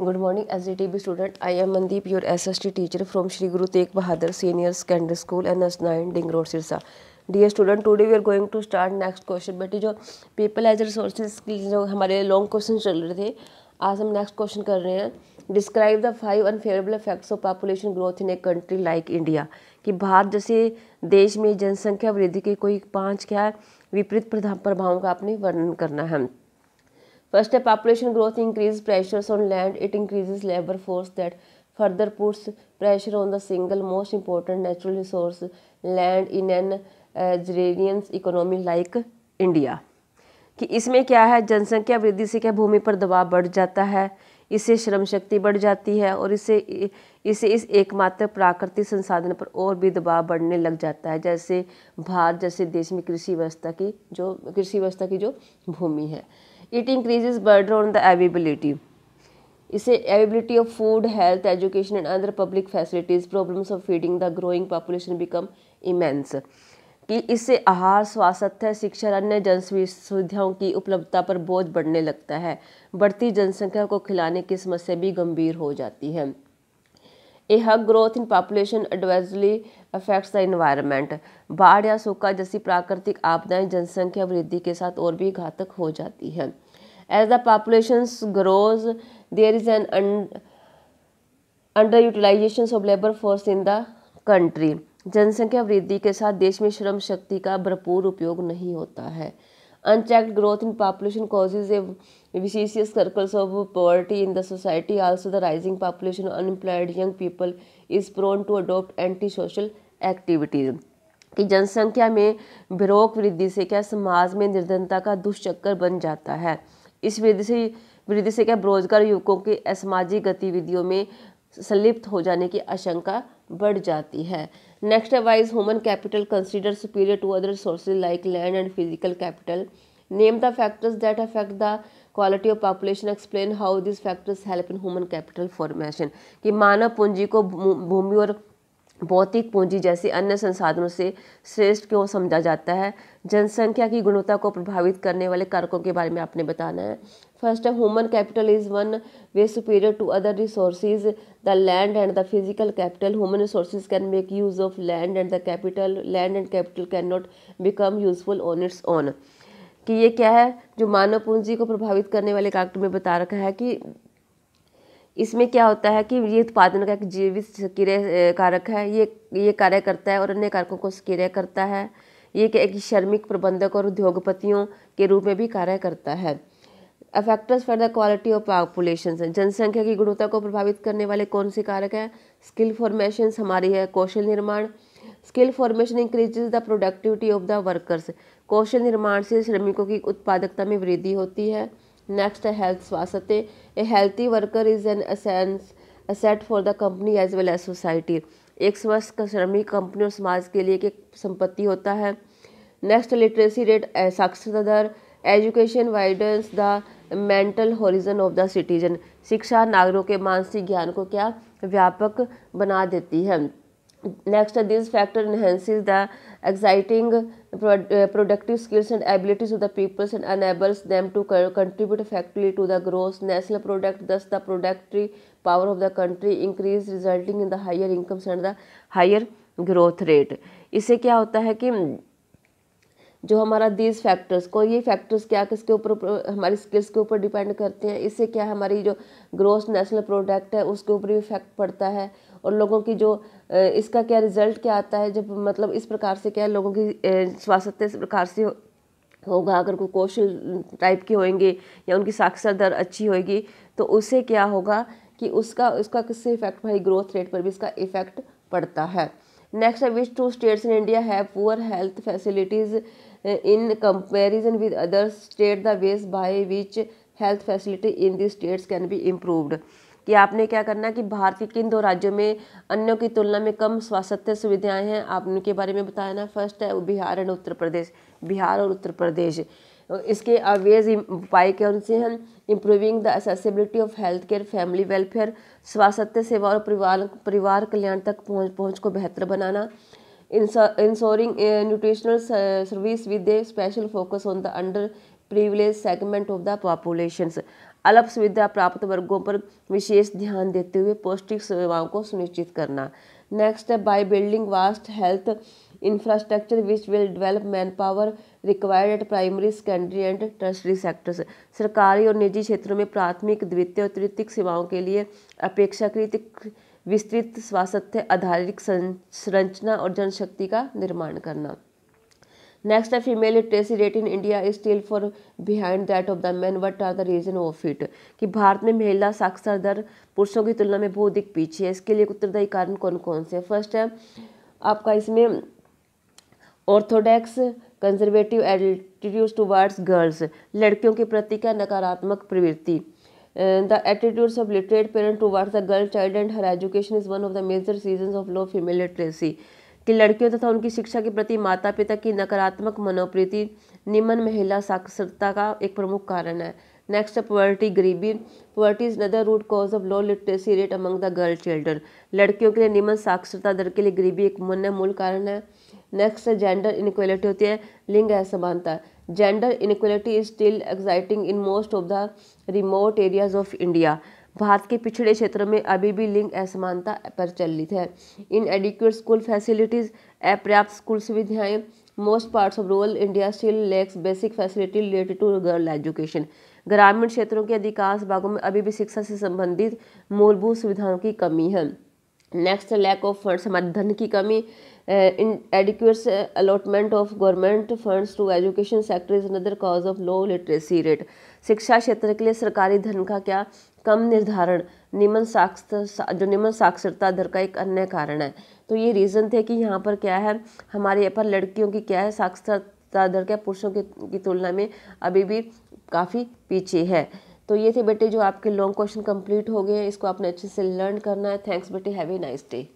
Good morning S D T B student I am Mandeep your S S T teacher from Shri Guru Tegh Bahadur senior secondary school N S nine डिंग road Sirsa dear student today we are going to start next question बेटी जो people as resources के जो हमारे long question चल रहे थे आज हम नेक्स्ट क्वेश्चन कर रहे हैं describe the five unfavourable effects of population growth in a country like India कि भारत जैसे देश में जनसंख्या वृद्धि के कोई पाँच क्या विपरीत प्रभावों का आपने वर्णन करना है First, the population growth increases pressures on land. It increases labor force that further puts pressure on the single most important natural resource, land, in an agrarian uh, economy like India. कि इसमें क्या है जनसंख्या वृद्धि से क्या भूमि पर दबाव बढ़ जाता है इससे श्रम शक्ति बढ़ जाती है और इससे इससे इस एकमात्र प्राकृतिक संसाधन पर और भी दबाव बढ़ने लग जाता है जैसे भारत जैसे देश में कृषि व्यवस्था की जो कृषि व्यवस्था की जो भूमि है it increase burden on the availability इसे availability of food health education and other public facilities problem of feeding the growing population become immense कि इससे आहार स्वास्थ्य शिक्षा अन्य जन सुविधाओं की उपलब्धता पर बोझ बढ़ने लगता है बढ़ती जनसंख्या को खिलाने की समस्या भी गंभीर हो जाती है a huge growth in population adversely affects the environment बाढ़ या सूखा जैसी प्राकृतिक आपदाएं जनसंख्या वृद्धि के साथ और भी घातक हो जाती हैं as the population grows there is an under utilisation of labour force in the country जनसंख्या वृद्धि के साथ देश में श्रम शक्ति का भरपूर उपयोग नहीं होता है Unchecked growth in population causes a vicious circles of poverty in the society. Also, the rising population, unemployed young people is prone to adopt antisocial activities. कि जनसंख्या में विरोक वृद्धि से क्या समाज में निर्धनता का दुष्चक्कर बन जाता है इस वृद्धि से वृद्धि से क्या बेरोजगार युवकों के असामाजिक गतिविधियों में संलिप्त हो जाने की आशंका बढ़ जाती है नेक्स्ट है why's human capital consider superior to other sources like land and physical capital name the factors that affect the quality of population explain how this factors help in human capital formation कि मानव पूंजी को भूमि और भौतिक पूंजी जैसे अन्य संसाधनों से श्रेष्ठ क्यों समझा जाता है जनसंख्या की गुणवत्ता को प्रभावित करने वाले कारकों के बारे में आपने बताना है फर्स्ट है human capital is one way superior to other resources the land and the physical capital human resources can make use of land and the capital land and capital can not become useful on its own कि ये क्या है जो मानव पूंजी को प्रभावित करने वाले कारक में बता रखा है कि इसमें क्या होता है कि ये उत्पादन का एक जीवित सक्रिय कारक है ये ये कार्य करता है और अन्य कारकों को सक्रिय करता है ये एक श्रमिक प्रबंधक और उद्योगपतियों के रूप में भी कार्य करता है factors for the quality of population जनसंख्या की गुणवत्ता को प्रभावित करने वाले कौन से कारक हैं स्किल फॉर्मेशन हमारी है कौशल निर्माण skill formation increases the productivity of the workers कौशल निर्माण से श्रमिकों की उत्पादकता में वृद्धि होती है Next, स्वास्थ्य a healthy worker is an असेंस asset for the company as well as society एक स्वस्थ श्रमिक कंपनी और समाज के लिए एक संपत्ति होता है नेक्स्ट लिटरेसी रेट साक्षरता दर education widens the mental horizon of the citizen शिक्षा नागरों के मानसिक ज्ञान को क्या व्यापक बना देती है next these factor enhances the exciting productive skills and abilities of the peoples and enables them to contribute effectively to the gross national product thus the productive power of the country increase resulting in the higher incomes and the higher growth rate इससे क्या होता है कि जो हमारा these factors को ये factors क्या किसके ऊपर हमारी स्किल्स के ऊपर डिपेंड करते हैं इससे क्या हमारी जो ग्रोस नेशनल प्रोडक्ट है उसके ऊपर भी इफेक्ट पड़ता है और लोगों की जो इसका क्या रिजल्ट क्या आता है जब मतलब इस प्रकार से क्या लोगों की स्वास्थ्य इस प्रकार से होगा अगर कोई कौशल टाइप के होंगे या उनकी साक्षर दर अच्छी होगी तो उससे क्या होगा कि उसका उसका किससे इफेक्ट भाई ग्रोथ रेट पर भी इसका इफेक्ट पड़ता है नेक्स्ट है which two states in India have poor health facilities in comparison with other state the ways by which health facility in the states can be improved कि आपने क्या करना कि भारत के किन दो राज्यों में अन्यों की तुलना में कम स्वास्थ्य सुविधाएं हैं आप उनके बारे में बताना फर्स्ट है बिहार एंड उत्तर प्रदेश बिहार और उत्तर प्रदेश इसके अवेज उपाय कौन से हैं improving the accessibility of health care family welfare स्वास्थ्य सेवा और परिवार परिवार कल्याण तक पहुंच पहुंच को बेहतर बनाना ensuring uh, nutritional uh, service with a special focus on the underprivileged segment of the populations अल्प सुविधा प्राप्त वर्गों पर विशेष ध्यान देते हुए पौष्टिक सेवाओं को सुनिश्चित करना नेक्स्ट है by building vast health infrastructure which will develop man power required at primary secondary and tertiary sectors सरकारी और निजी क्षेत्रों में प्राथमिक द्वितीय और तृतीय सेवाओं के लिए अपेक्षाकृत विस्तृत स्वास्थ्य आधारित संरचना और जनशक्ति का निर्माण करना नेक्स्ट है female literacy rate in India is still far behind that of the man what are the reason of it कि भारत में महिला साक्षर दर पुरुषों की तुलना में बहुत अधिक पीछे है इसके लिए उत्तरदायी कारण कौन कौन से फर्स्ट है आपका इसमें orthodox conservative attitude towards girls लड़कियों के प्रति क्या नकारात्मक प्रवृत्ति attitudes of literate parent to towards the girl child and her education is one of the major reason of low female literacy कि लड़कियों तथा उनकी शिक्षा के प्रति माता पिता की नकारात्मक मनोप्रीति निम्न महिला साक्षरता का एक प्रमुख कारण है नेक्स्ट पॉवर्टी गरीबी poverty is another root cause of low literacy rate among the girl children लड़कियों के लिए निम्न साक्षरता दर के लिए गरीबी एक मन मूल कारण है नेक्स्ट जेंडर इनक्वलिटी होती है लिंग असमानता gender inequality is still existing in most of the remote areas of India Bharat के पिछड़े क्षेत्रों में अभी भी लिंग असमानता प्रचलित है इन एडिक्यूट स्कूल फैसिलिटीज़ अपर्याप्त स्कूल सुविधाएं most parts of rural India still lacks basic facility related to girl education ग्रामीण क्षेत्रों के अधिकांश भागों में अभी भी शिक्षा से संबंधित मूलभूत सुविधाओं की कमी है नेक्स्ट लैक ऑफ फंड्स हमारे धन की कमी inadequate allotment of government funds to education sector is another cause of low literacy rate शिक्षा क्षेत्र के लिए सरकारी धन का क्या कम निर्धारण निम्न साक्षर जो निम्न साक्षरता दर का एक अन्य कारण है तो ये रीज़न थे कि यहाँ पर क्या है हमारे यहाँ पर लड़कियों की क्या है साक्षरता दर क्या पुरुषों की, की तुलना में अभी भी काफ़ी पीछे है तो ये थे बेटे जो आपके लॉन्ग क्वेश्चन कंप्लीट हो गए इसको आपने अच्छे से लर्न करना है थैंक्स बेटे हैवी नाइस डे